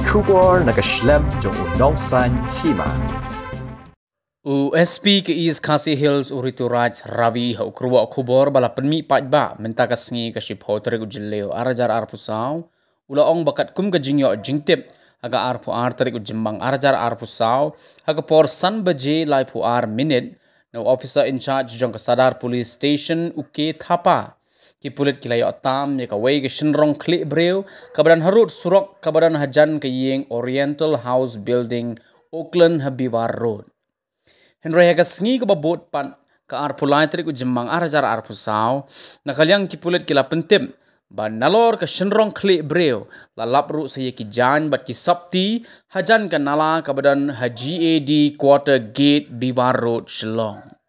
Kubor nagashlem jong unong san hima. USP ke is Kasi Hills uritu raj ravi ha ukruwa kubor bala penmi pajba menta kasngi ke ship hotre ku jeleo arajar arpusau ula ong bakat kum ke jingyo jingtip aga arpu arterik ku jembang arajar arpusau aga por san baje lai pu ar minute. no officer in charge jong sadar police station uke thapa ki pulit ki layo tam ye ka wei ki shinrong kli breu ka badan harut surok ka badan hajan ke yeng oriental house building oakland Habibar road henry ha ka singi ko bot pan ka ar pulai tri ku jimmang ar jar ar pusau na kalyang ki pulit ki la pentim ba nalor ka shinrong kli breu la lap ru se ye ki jan bat ki sapti hajan ka nala ka badan haji ad quarter gate biwar road Shlong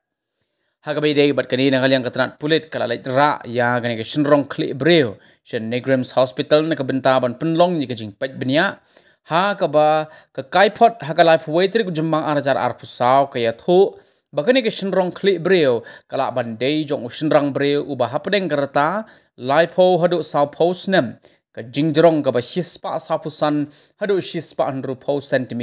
hagabei dei bat kanina galyang katrat pulit kala lai ra ya gane ke shinrong khli breu shen negrams hospital ne kabinta ban pinlong ni ke jing pet binya ha ka ba ka kai phot ha ka life waitri ku jumang arjar ar phusau ka ya thu bagani ke shinrong khli breu kala ban dei jong shinrang breu u ba hapdeng garta life ho hadu sau post nem ka jingjrong ka ba hispa sapusan hadu hispa andru 4 cm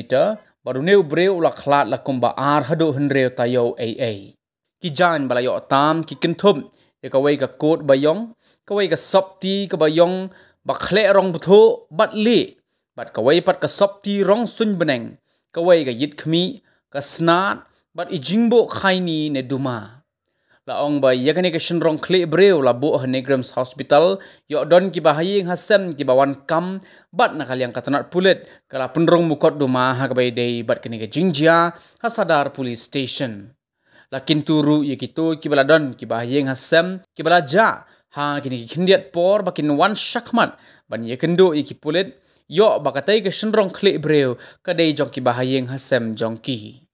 baru neu breu la khlat la kumba ar hadu hunreu tayo aa kijaan balayok tam ki kentup ya kawai ka kot bayong kawai ka sopti ka bayong ba khle rong butho bat li bat kawai pat ka sopti rong sun beneng kawai ka yit khmi ka snat bat ijingbo khaini ne duma la ong ba yakane ka shin rong khle breu la bo negrams hospital yo don ki ba haying hasem ki ba wan kam bat na kalyang katanat pulet kala punrong mukot duma ha ka bai dei bat kane ka jingjia hasadar police station lakin turu ye kito ki bala don ki bahyeng hasam ki bala ja ha kini khindiat por bakin wan shakman, ban ye kendo ye ki pulet yo bakatai ke shenrong khle breu kadai jong ki bahyeng hasam jong ki